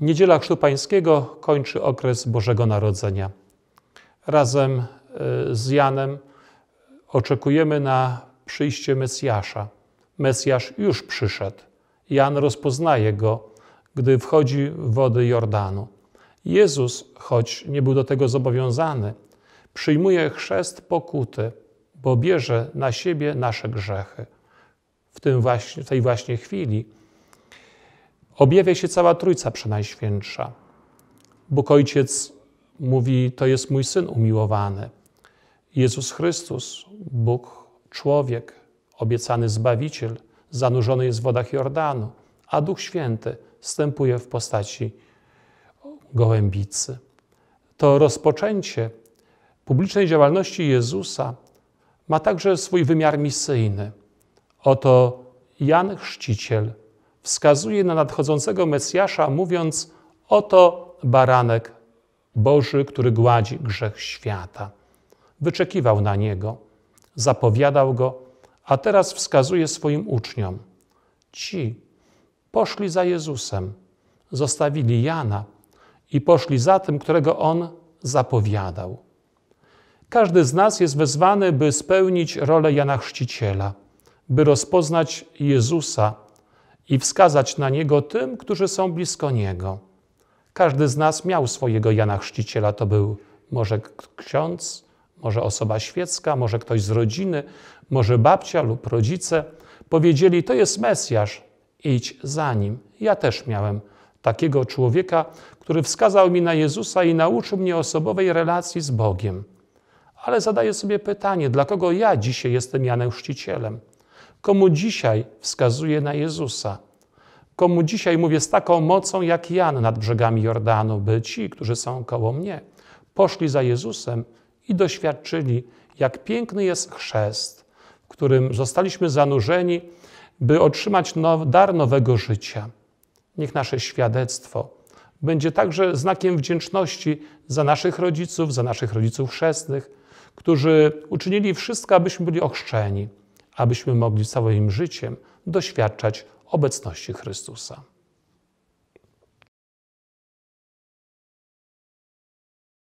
Niedziela Chrztu Pańskiego kończy okres Bożego Narodzenia. Razem e, z Janem oczekujemy na przyjście Mesjasza. Mesjasz już przyszedł. Jan rozpoznaje go, gdy wchodzi w wody Jordanu. Jezus, choć nie był do tego zobowiązany, przyjmuje chrzest pokuty, bo bierze na siebie nasze grzechy. W, tym właśnie, w tej właśnie chwili objawia się cała Trójca Przenajświętsza. Bóg Ojciec mówi, to jest mój Syn umiłowany. Jezus Chrystus, Bóg człowiek, obiecany Zbawiciel, zanurzony jest w wodach Jordanu, a Duch Święty wstępuje w postaci gołębicy. To rozpoczęcie publicznej działalności Jezusa ma także swój wymiar misyjny. Oto Jan Chrzciciel – wskazuje na nadchodzącego Mesjasza, mówiąc: Oto baranek Boży, który gładzi grzech świata. Wyczekiwał na niego, zapowiadał go, a teraz wskazuje swoim uczniom. Ci poszli za Jezusem, zostawili Jana i poszli za tym, którego on zapowiadał. Każdy z nas jest wezwany, by spełnić rolę Jana Chrzciciela, by rozpoznać Jezusa i wskazać na niego tym, którzy są blisko niego. Każdy z nas miał swojego Jana Chrzciciela. To był może ksiądz, może osoba świecka, może ktoś z rodziny, może babcia lub rodzice. Powiedzieli: To jest Mesjasz, idź za nim. Ja też miałem takiego człowieka, który wskazał mi na Jezusa i nauczył mnie osobowej relacji z Bogiem. Ale zadaję sobie pytanie, dla kogo ja dzisiaj jestem Janem Chrzcicielem? Komu dzisiaj wskazuje na Jezusa? Komu dzisiaj mówię z taką mocą jak Jan nad brzegami Jordanu, by ci, którzy są koło mnie, poszli za Jezusem i doświadczyli, jak piękny jest chrzest, w którym zostaliśmy zanurzeni, by otrzymać now, dar nowego życia. Niech nasze świadectwo będzie także znakiem wdzięczności za naszych rodziców, za naszych rodziców chrzestnych, którzy uczynili wszystko, abyśmy byli ochrzczeni abyśmy mogli całym życiem doświadczać obecności Chrystusa.